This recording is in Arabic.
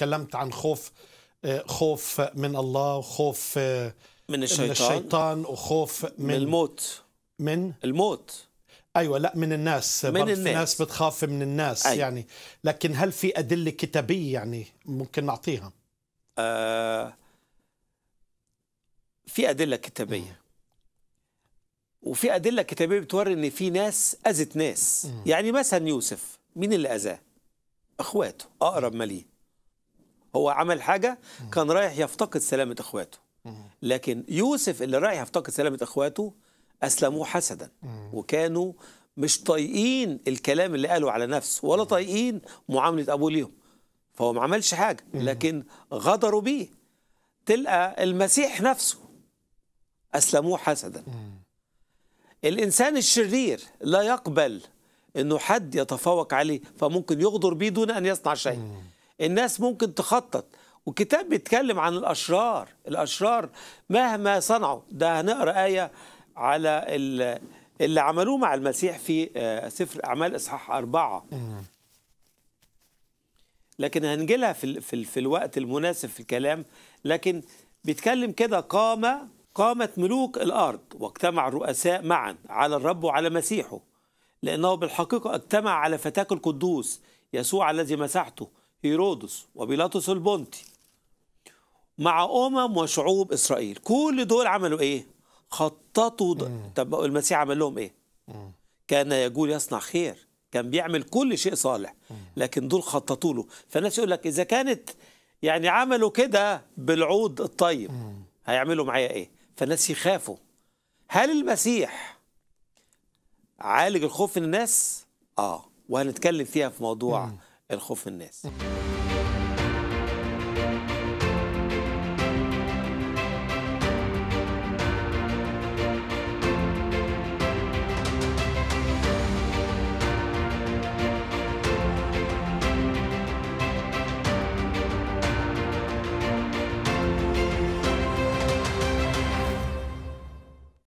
تكلمت عن خوف آه، خوف من الله وخوف آه، من الشيطان, من الشيطان وخوف من, من الموت من الموت ايوه لا من الناس من الناس. في ناس بتخاف من الناس أي. أيوة. يعني لكن هل في ادله كتابيه يعني ممكن نعطيها آه في ادله كتابيه وفي ادله كتابيه بتوري ان في ناس اذت ناس م. يعني مثلا يوسف مين اللي اذاه اخواته اقرب ما ليه هو عمل حاجة كان رايح يفتقد سلامة إخواته لكن يوسف اللي رايح يفتقد سلامة إخواته أسلموه حسدا وكانوا مش طايقين الكلام اللي قاله على نفسه ولا طايقين معاملة أبوه ليهم فهو ما عملش حاجة لكن غدروا بيه تلقى المسيح نفسه أسلموه حسدا الإنسان الشرير لا يقبل أنه حد يتفوق عليه فممكن يغدر بيه دون أن يصنع شيء الناس ممكن تخطط والكتاب بيتكلم عن الأشرار الأشرار مهما صنعوا ده هنقرأ آية على اللي عملوه مع المسيح في آه، سفر أعمال إصحاح أربعة آه. لكن هنجيلها في, في, في الوقت المناسب في الكلام لكن بيتكلم كده قام قامت ملوك الأرض واجتمع الرؤساء معا على الرب وعلى مسيحه لأنه بالحقيقة اجتمع على فتاك القدوس يسوع الذي مسحته هيرودس وبيلاطس البونتي مع أمم وشعوب إسرائيل كل دول عملوا إيه؟ خططوا طب المسيح عمل لهم إيه؟ كان يقول يصنع خير كان بيعمل كل شيء صالح لكن دول خططوا له فالناس يقول لك إذا كانت يعني عملوا كده بالعود الطيب هيعملوا معايا إيه؟ فالناس يخافوا هل المسيح عالج الخوف من الناس؟ آه وهنتكلم فيها في موضوع مم. الخوف من الناس